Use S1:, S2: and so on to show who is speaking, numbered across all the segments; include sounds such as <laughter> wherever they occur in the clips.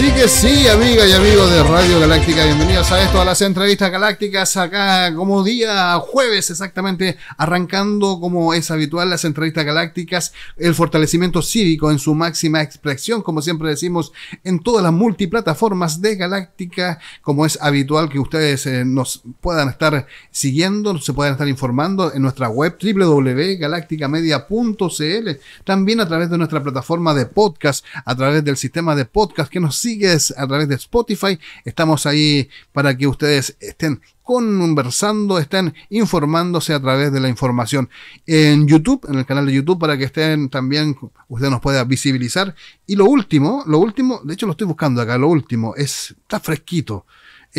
S1: Así que sí, amiga y amigo de Radio Galáctica, bienvenidos a esto, a las entrevistas galácticas, acá como día jueves exactamente, arrancando como es habitual las entrevistas galácticas, el fortalecimiento cívico en su máxima expresión, como siempre decimos, en todas las multiplataformas de Galáctica, como es habitual que ustedes eh, nos puedan estar siguiendo, se puedan estar informando en nuestra web www.galacticamedia.cl, también a través de nuestra plataforma de podcast, a través del sistema de podcast que nos sigues a través de Spotify. Estamos ahí para que ustedes estén conversando, estén informándose a través de la información en YouTube, en el canal de YouTube, para que estén también, usted nos pueda visibilizar. Y lo último, lo último, de hecho lo estoy buscando acá, lo último, es, está fresquito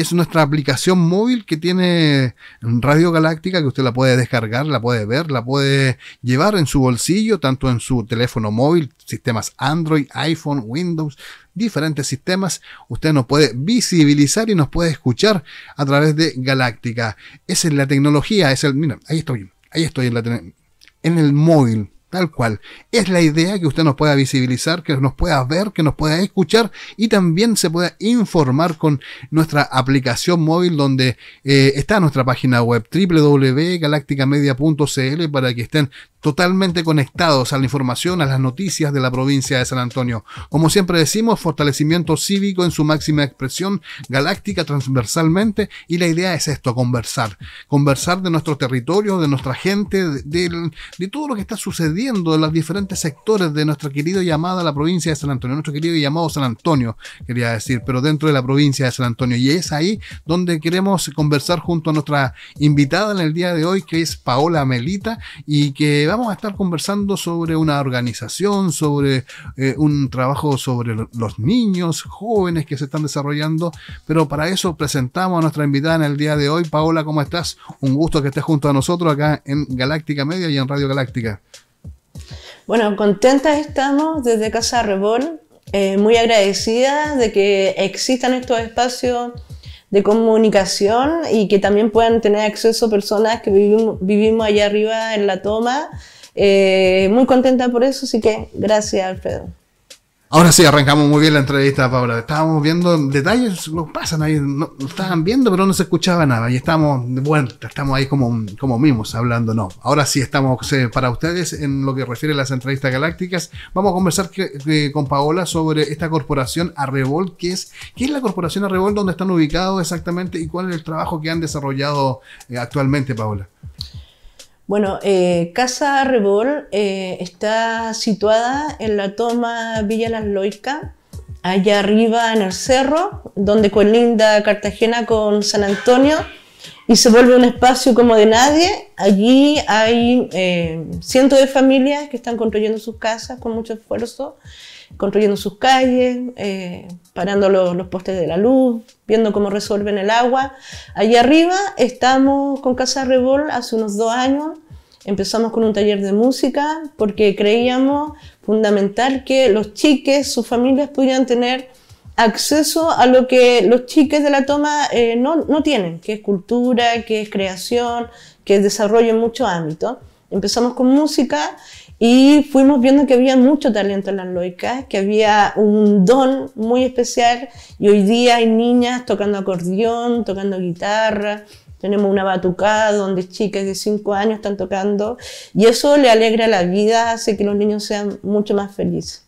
S1: es nuestra aplicación móvil que tiene Radio Galáctica, que usted la puede descargar, la puede ver, la puede llevar en su bolsillo, tanto en su teléfono móvil, sistemas Android, iPhone, Windows, diferentes sistemas. Usted nos puede visibilizar y nos puede escuchar a través de Galáctica. Esa es la tecnología, es el. Mira, ahí estoy, ahí estoy en la. En el móvil Tal cual. Es la idea que usted nos pueda visibilizar, que nos pueda ver, que nos pueda escuchar y también se pueda informar con nuestra aplicación móvil donde eh, está nuestra página web www.galacticamedia.cl para que estén totalmente conectados a la información, a las noticias de la provincia de San Antonio. Como siempre decimos, fortalecimiento cívico en su máxima expresión galáctica transversalmente y la idea es esto, conversar. Conversar de nuestro territorio, de nuestra gente, de todo lo que está sucediendo de los diferentes sectores de nuestra querida llamada la provincia de San Antonio, nuestro querido llamado San Antonio, quería decir, pero dentro de la provincia de San Antonio. Y es ahí donde queremos conversar junto a nuestra invitada en el día de hoy, que es Paola Melita, y que vamos a estar conversando sobre una organización, sobre eh, un trabajo sobre los niños, jóvenes que se están desarrollando, pero para eso presentamos a nuestra invitada en el día de hoy. Paola, ¿cómo estás? Un gusto que estés junto a nosotros acá en Galáctica Media y en Radio Galáctica.
S2: Bueno, contentas estamos desde Casa Rebol, eh, muy agradecidas de que existan estos espacios de comunicación y que también puedan tener acceso personas que vivimos, allá arriba en la toma. Eh, muy contenta por eso, así que gracias Alfredo.
S1: Ahora sí, arrancamos muy bien la entrevista, Paola. Estábamos viendo detalles, lo pasan ahí, no, estaban viendo, pero no se escuchaba nada. Y estamos de vuelta, estamos ahí como, como mismos hablando, no. Ahora sí, estamos eh, para ustedes en lo que refiere a las entrevistas galácticas. Vamos a conversar con Paola sobre esta corporación Arrebol, que es, ¿qué es la corporación Arrebol? ¿Dónde están ubicados exactamente? ¿Y cuál es el trabajo que han desarrollado eh, actualmente, Paola? Bueno,
S2: eh, Casa Rebol eh, está situada en la toma Villa Las Loicas, allá arriba en el cerro, donde colinda Cartagena con San Antonio y se vuelve un espacio como de nadie. Allí hay eh, cientos de familias que están construyendo sus casas con mucho esfuerzo construyendo sus calles, eh, parando los, postes de la luz, viendo cómo resuelven el agua. Allí arriba estamos con Casa Revol. hace unos dos años. Empezamos con un taller de música porque creíamos fundamental que los chiques, sus familias pudieran tener acceso a lo que los chiques de la toma eh, no, no, tienen, que es cultura, que es creación, que es desarrollo en muchos ámbitos. Empezamos con música y fuimos viendo que había mucho talento en las loicas, que había un don muy especial y hoy día hay niñas tocando acordeón, tocando guitarra, tenemos una batucada donde chicas de 5 años están tocando y eso le alegra la vida, hace que los niños sean mucho más felices.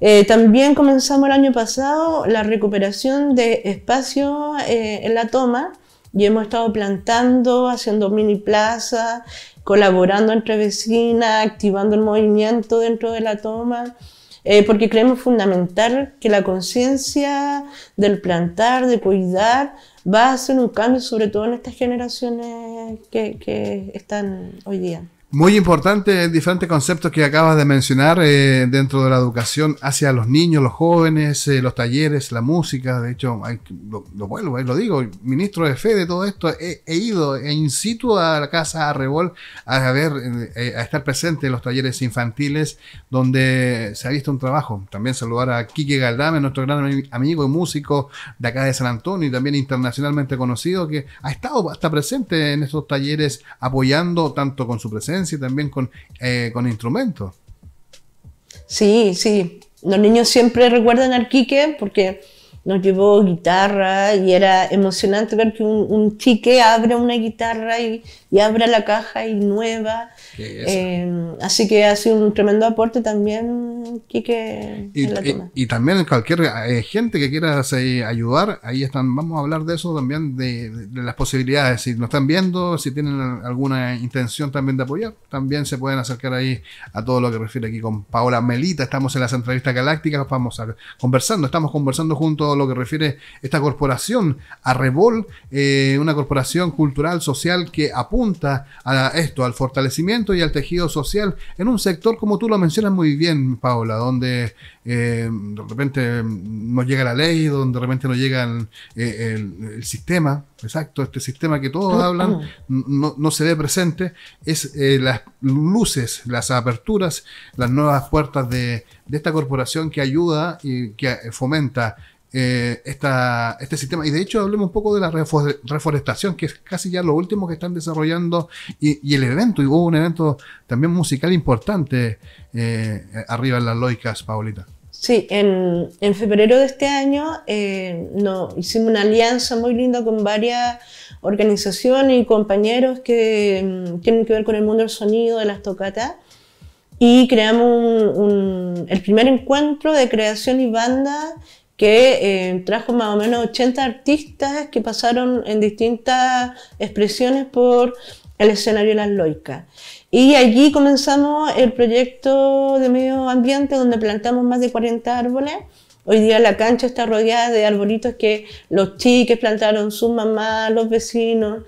S2: Eh, también comenzamos el año pasado la recuperación de espacio eh, en la toma y hemos estado plantando, haciendo mini plazas colaborando entre vecinas, activando el movimiento dentro de la toma. Eh, porque creemos fundamental que la conciencia del plantar, de cuidar, va a hacer un cambio, sobre todo en estas generaciones que están hoy día.
S1: Muy importante eh, diferentes conceptos que acabas de mencionar eh, dentro de la educación hacia los niños, los jóvenes, eh, los talleres, la música. De hecho, lo, vuelvo, lo digo, ministro de fe de todo esto, he, ido e in situ a la casa a Rebol a, ver, a estar presente en los talleres infantiles donde se ha visto un trabajo. También saludar a Quique Galdame, nuestro gran amigo y músico de acá de San Antonio y también internacionalmente conocido, que ha estado hasta presente en estos talleres apoyando tanto con su presencia y también con, eh, con instrumentos. Sí, sí.
S2: Los niños siempre recuerdan al Quique porque nos llevó guitarra y era emocionante ver que un, chique abre una guitarra y, abre la caja y nueva. Eh, así que ha sido un tremendo aporte también, Quique.
S1: Y, también cualquier eh, gente que quiera ayudar, ahí están, vamos a hablar de eso también, de, las posibilidades. Si nos están viendo, si tienen alguna intención también de apoyar, también se pueden acercar ahí a todo lo que refiere aquí con Paola Melita. Estamos en las entrevistas galácticas, vamos a conversando, estamos conversando juntos lo que refiere esta corporación a Revol, eh, una corporación cultural, social que apunta a esto, al fortalecimiento y al tejido social en un sector, como tú lo mencionas muy bien, Paola, donde eh, de repente mm, no llega la ley, donde de repente no llega el, eh, sistema, exacto, este sistema que todos hablan, no, se ve presente, es las luces, las aperturas, las nuevas puertas de esta corporación que ayuda y que fomenta eh, este sistema. Y de hecho, hablemos un poco de la reforestación, que es casi ya lo último que están desarrollando, y, el evento, y hubo un evento también musical importante eh, arriba en las loicas, Paulita.
S2: Sí, en, en febrero de este año eh, no, hicimos una alianza muy linda con varias organizaciones y compañeros que mm, tienen que ver con el mundo del sonido, de las tocatas y creamos el primer encuentro de creación y banda que eh, trajo más o menos 80 artistas que pasaron en distintas expresiones por el escenario de las loicas. Y allí comenzamos el proyecto de medio ambiente donde plantamos más de 40 árboles. Hoy día la cancha está rodeada de arbolitos que los chiques plantaron, sus mamás, los vecinos.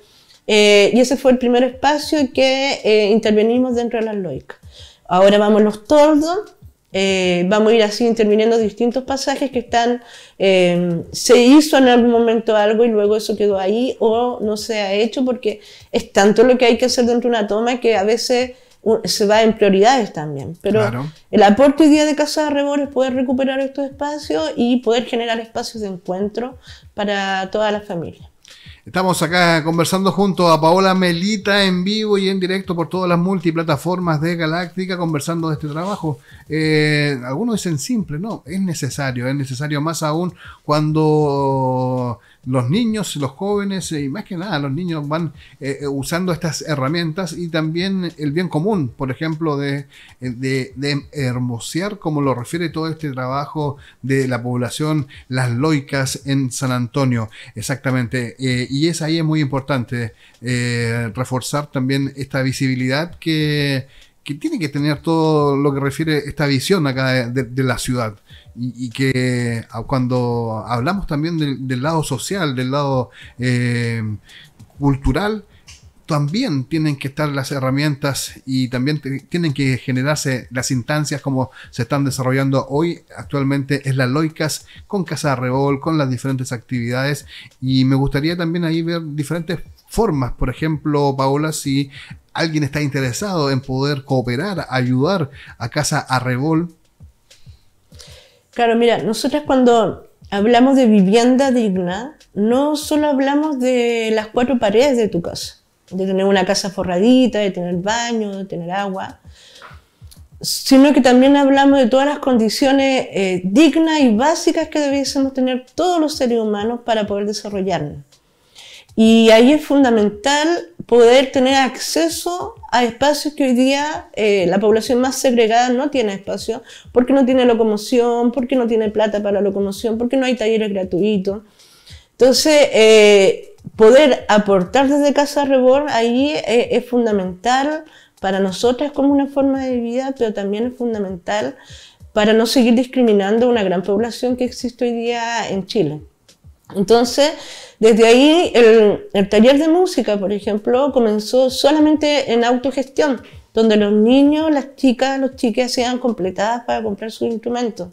S2: Eh, y ese fue el primer espacio que eh, intervenimos dentro de las loicas. Ahora vamos los tordos, eh, vamos a ir así interviniendo distintos pasajes que están, em, se hizo en algún momento algo y luego eso quedó ahí o no se ha hecho porque es tanto lo que hay que hacer dentro de una toma que a veces se va en prioridades también. Pero el aporte hoy día de Casa de Rebor es poder recuperar estos espacios y poder generar espacios de encuentro para toda la familia.
S1: Estamos acá conversando junto a Paola Melita en vivo y en directo por todas las multiplataformas de Galáctica, conversando de este trabajo. Eh, algunos dicen simple, no, es necesario, es necesario más aún cuando los niños, los jóvenes eh, y más que nada los niños van eh, eh, usando estas herramientas y también el bien común, por ejemplo, de, de, hermosear, como lo refiere todo este trabajo de la población Las Loicas en San Antonio, exactamente. y es ahí es muy importante reforzar también esta visibilidad que, tiene que tener todo lo que refiere esta visión acá de la ciudad y, que ah, cuando hablamos también del, lado social, del lado eh, cultural, también tienen que estar las herramientas y también tienen que generarse las instancias como se están desarrollando hoy. Actualmente es la Loicas con Casa Revol, con las diferentes actividades y me gustaría también ahí ver diferentes formas. Por ejemplo, Paola, si alguien está interesado en poder cooperar, ayudar a Casa Arrebol,
S2: Claro, mira, nosotras cuando hablamos de vivienda digna, no solo hablamos de las cuatro paredes de tu casa, de tener una casa forradita, de tener baño, de tener agua, sino que también hablamos de todas las condiciones eh, dignas y básicas que debiésemos tener todos los seres humanos para poder desarrollarnos. Y ahí es fundamental poder tener acceso a espacios que hoy día eh, la población más segregada no tiene espacio, porque no tiene locomoción, porque no tiene plata para la locomoción, porque no hay talleres gratuitos. Entonces, eh, poder aportar desde Casa Reborn, ahí eh, es fundamental para nosotras como una forma de vida, pero también es fundamental para no seguir discriminando a una gran población que existe hoy día en Chile. Entonces, desde ahí el, taller de música, por ejemplo, comenzó solamente en autogestión, donde los niños, las chicas, los chiques hacían completadas para comprar sus instrumentos.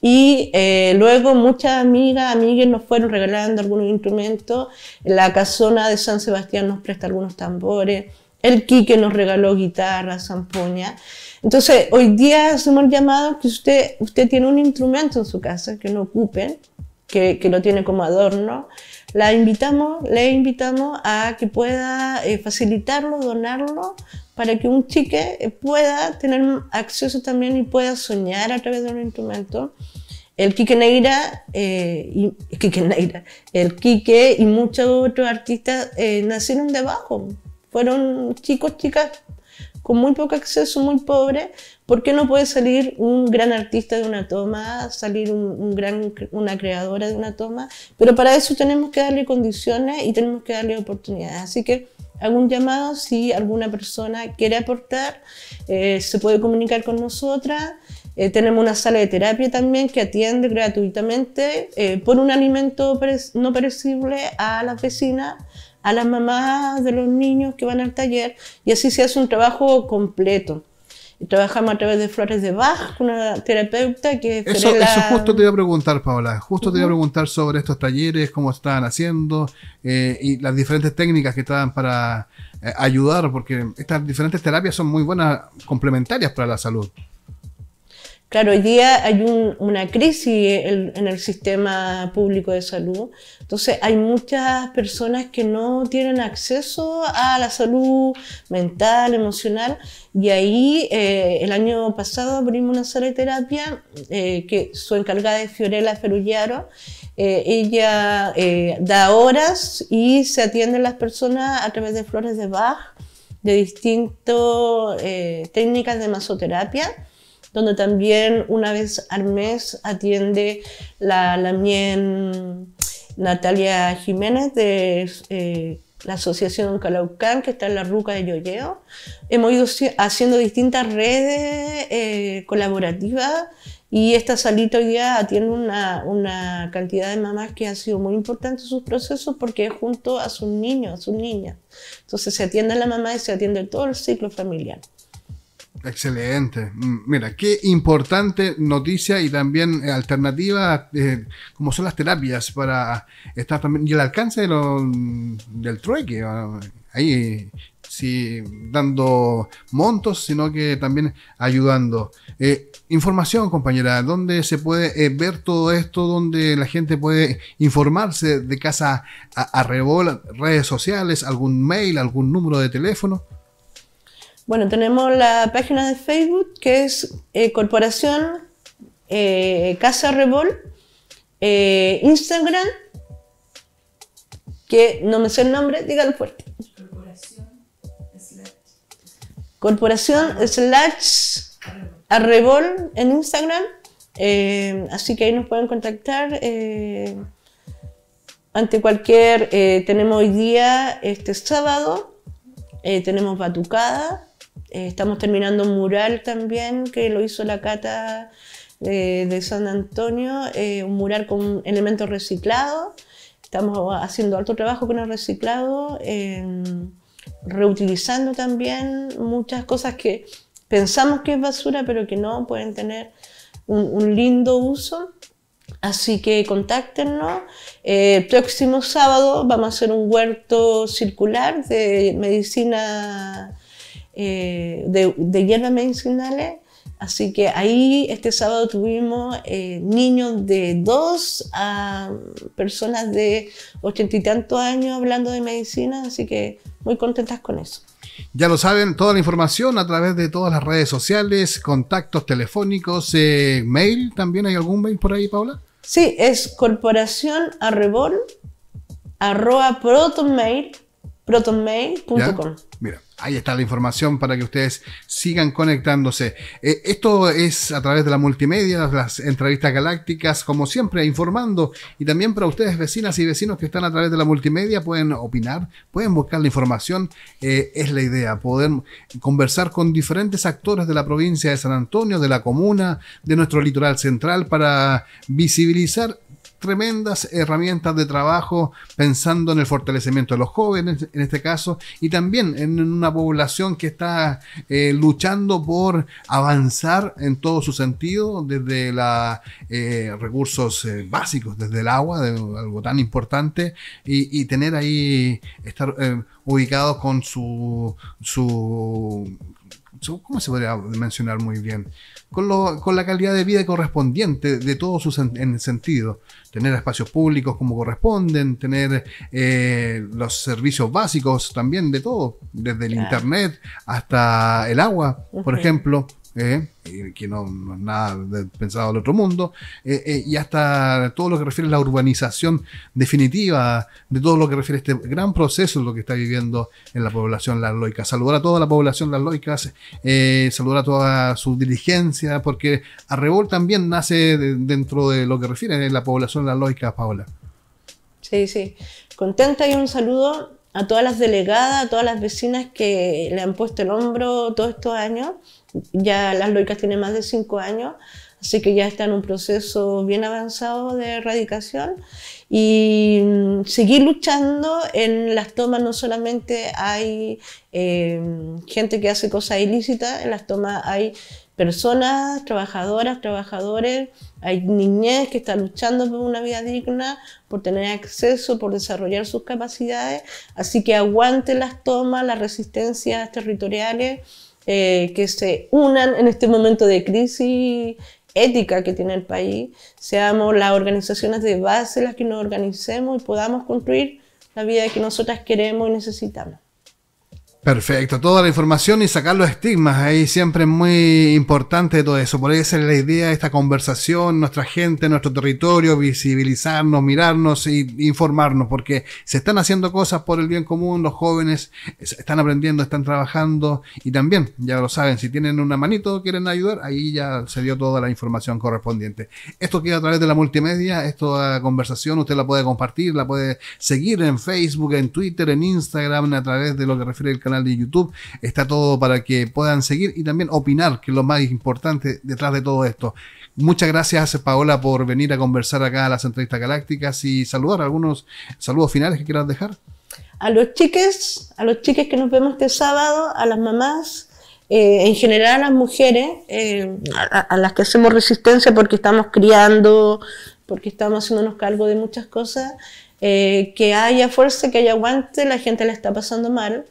S2: Y eh, luego muchas amigas, amigues nos fueron regalando algunos instrumentos. La casona de San Sebastián nos presta algunos tambores. El Quique nos regaló guitarra, zampoña. Entonces, hoy día hacemos el llamado que usted, usted tiene un instrumento en su casa que no ocupe, que, lo tiene como adorno, la invitamos, le invitamos a que pueda eh, facilitarlo, donarlo, para que un chique eh, pueda tener acceso también y pueda soñar a través de un instrumento. El Quique Neira, eh, y, el Quique y muchos otros artistas nacieron debajo, Fueron chicos, chicas con muy poco acceso, muy pobre, ¿por qué no puede salir un gran artista de una toma, salir un, gran, una creadora de una toma? Pero para eso tenemos que darle condiciones y tenemos que darle oportunidades. Así que algún llamado, si alguna persona quiere aportar, eh, se puede comunicar con nosotras. Eh, tenemos una sala de terapia también que atiende gratuitamente eh, por un alimento no perecible a las vecinas a las mamás de los niños que van al taller y así se hace un trabajo completo. trabajamos a través de Flores de Bach, una terapeuta que... Eso, justo
S1: te iba a preguntar, Paola, justo te iba a preguntar sobre estos talleres, cómo estaban haciendo eh, y las diferentes técnicas que estaban para eh, ayudar, porque estas diferentes terapias son muy buenas, complementarias para la salud. Claro, hoy día hay
S2: una crisis en, el sistema público de salud, entonces hay muchas personas que no tienen acceso a la salud mental, emocional, y ahí eh, el año pasado abrimos una sala de terapia eh, que su encargada es Fiorella Ferullaro. Eh, ella da horas y se atienden las personas a través de flores de Bach, de distintas técnicas de masoterapia donde también una vez al mes atiende la, la Natalia Jiménez de eh, la Asociación Calaucán, que está en la Ruca de Llolleo. Hemos ido haciendo distintas redes eh, colaborativas y esta salita hoy día atiende una, cantidad de mamás que ha sido muy en sus procesos porque es junto a sus niños, a sus niñas. Entonces se atiende a la mamá y se atiende todo el ciclo
S1: familiar. Excelente. Mira, qué importante noticia y también eh, alternativa, eh, como son las terapias para estar también. Y el alcance de del trueque. Ah, ahí, sí, dando montos, sino que también ayudando. Eh, información, compañera, ¿dónde se puede ver todo esto? ¿Dónde la gente puede informarse de casa a, a redes sociales, algún mail, algún número de teléfono?
S2: Bueno, tenemos la página de Facebook que es eh, Corporación eh, Casa Revol, eh, Instagram, que no me sé el nombre, dígalo fuerte. Corporación Slash. Corporación Slash Arrebol en Instagram. así que ahí nos pueden contactar ante cualquier, tenemos hoy día, este sábado, tenemos batucada eh, estamos terminando un mural también que lo hizo la Cata eh, de, San Antonio, eh, un mural con elementos reciclados. Estamos haciendo alto trabajo con el reciclado, em, reutilizando también muchas cosas que pensamos que es basura, pero que no pueden tener un, lindo uso. Así que contáctenos. el próximo sábado vamos a hacer un huerto circular de medicina eh, de, hierbas medicinales. Así que ahí este sábado tuvimos eh, niños de dos a personas de ochenta y tantos años hablando de medicina, así que muy contentas con eso.
S1: Ya lo saben, toda la información a través de todas las redes sociales, contactos telefónicos, eh, mail, ¿también hay algún mail por ahí, Paula? Sí, es corporación arrebol
S2: arroba protonmail.com.
S1: Mira, ahí está la información para que ustedes sigan conectándose. Eh, esto es a través de la multimedia, las entrevistas galácticas, como siempre, informando. Y también para ustedes, vecinas y vecinos que están a través de la multimedia, pueden opinar, pueden buscar la información. Eh, es la idea, poder conversar con diferentes actores de la provincia de San Antonio, de la comuna, de nuestro litoral central, para visibilizar tremendas herramientas de trabajo pensando en el fortalecimiento de los jóvenes, en este caso, y también en una población que está eh, luchando por avanzar en todo su sentido, desde los eh, recursos eh, básicos, desde el agua, algo tan importante, y, tener ahí, estar ubicados con su ¿cómo se podría mencionar muy bien? Con, lo, con la calidad de vida correspondiente de todos sus en, el sentido, Tener espacios públicos como corresponden, tener eh, los servicios básicos también de todo, desde el internet hasta el agua, por ejemplo, ¿eh? Eh, que no, es nada pensado al otro mundo, eh, y hasta todo lo que refiere a la urbanización definitiva, de todo lo que refiere a este gran proceso, lo que está viviendo en la población las loicas Saludar a toda la población las loicas saludar a toda su diligencia, porque Arrebol también nace dentro de lo que refiere en la población las loicas Paola.
S2: Sí, sí. Contenta y un saludo a todas las delegadas, a todas las vecinas que le han puesto el hombro todos estos años. Ya las loicas tienen más de cinco años. Así que ya está en un proceso bien avanzado de erradicación y mm, seguir luchando en las tomas. No solamente hay em, gente que hace cosas ilícitas, en las tomas hay personas, trabajadoras, trabajadores, hay niñez que está luchando por una vida digna, por tener acceso, por desarrollar sus capacidades. Así que aguante las tomas, las resistencias territoriales. Eh, que se unan en este momento de crisis ética que tiene el país, seamos las organizaciones de base las que nos organicemos y podamos construir la vida que nosotras queremos y necesitamos.
S1: Perfecto, toda la información y sacar los estigmas, ahí siempre es muy importante todo eso, por esa es la idea de esta conversación, nuestra gente, nuestro territorio, visibilizarnos, mirarnos e informarnos, porque se están haciendo cosas por el bien común, los jóvenes están aprendiendo, están trabajando y también, ya lo saben, si tienen una manito, quieren ayudar, ahí ya se dio toda la información correspondiente. Esto queda a través de la multimedia, esta conversación usted la puede compartir, la puede seguir en Facebook, en Twitter, en Instagram, a través de lo que refiere el canal de YouTube. Está todo para que puedan seguir y también opinar, que es lo más importante detrás de todo esto. Muchas gracias, Paola, por venir a conversar acá a las entrevistas galácticas y saludar algunos saludos finales que quieras dejar.
S2: A los chiques, a los chiques que nos vemos este sábado, a las mamás, eh, en general a las mujeres, eh, a, las que hacemos resistencia porque estamos criando, porque estamos haciéndonos cargo de muchas cosas, eh, que haya fuerza, que haya aguante, la gente la está pasando mal.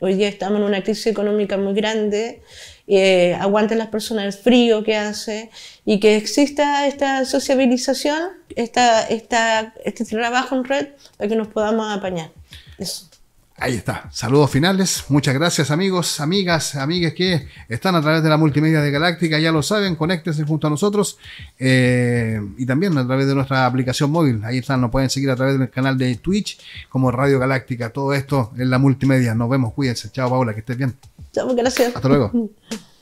S2: Hoy día estamos en una crisis económica muy grande, eh, aguanten las personas el frío que hace y que exista esta sociabilización, esta, esta, este trabajo en red para que nos podamos
S1: apañar. Eso. Ahí está. Saludos finales. Muchas gracias amigos, amigas, amigues que están a través de la multimedia de Galáctica. Ya lo saben, conéctense junto a nosotros eh, y también a través de nuestra aplicación móvil. Ahí están, nos pueden seguir a través del canal de Twitch como Radio Galáctica. Todo esto en la multimedia. Nos vemos, cuídense. Chao Paula, que estés bien. Chao, gracias. Hasta luego. <laughs>